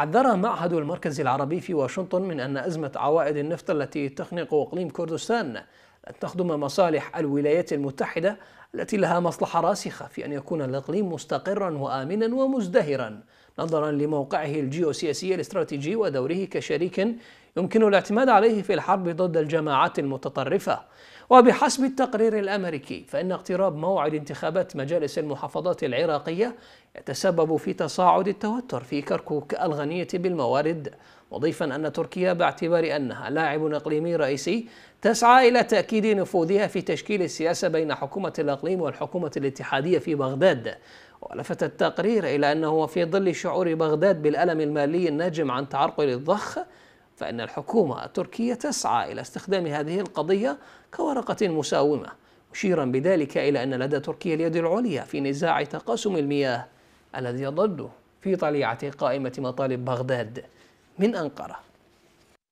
حذر معهد المركز العربي في واشنطن من أن أزمة عوائد النفط التي تخنق إقليم كردستان لن تخدم مصالح الولايات المتحدة التي لها مصلحة راسخة في أن يكون الإقليم مستقرا وآمنا ومزدهرا نظرا لموقعه الجيوسياسي الاستراتيجي ودوره كشريك يمكن الاعتماد عليه في الحرب ضد الجماعات المتطرفة وبحسب التقرير الأمريكي فإن اقتراب موعد انتخابات مجالس المحافظات العراقية يتسبب في تصاعد التوتر في كركوك الغنية بالموارد مضيفا أن تركيا باعتبار أنها لاعب إقليمي رئيسي تسعى إلى تأكيد نفوذها في تشكيل السياسة بين حكومة الأقليم الإقليم والحكومة الاتحادية في بغداد ولفت التقرير إلى أنه في ظل شعور بغداد بالألم المالي الناجم عن تعرقل الضخ فإن الحكومة التركية تسعى إلى استخدام هذه القضية كورقة مساومة مشيرا بذلك إلى أن لدى تركيا اليد العليا في نزاع تقاسم المياه الذي يضد في طليعة قائمة مطالب بغداد من أنقرة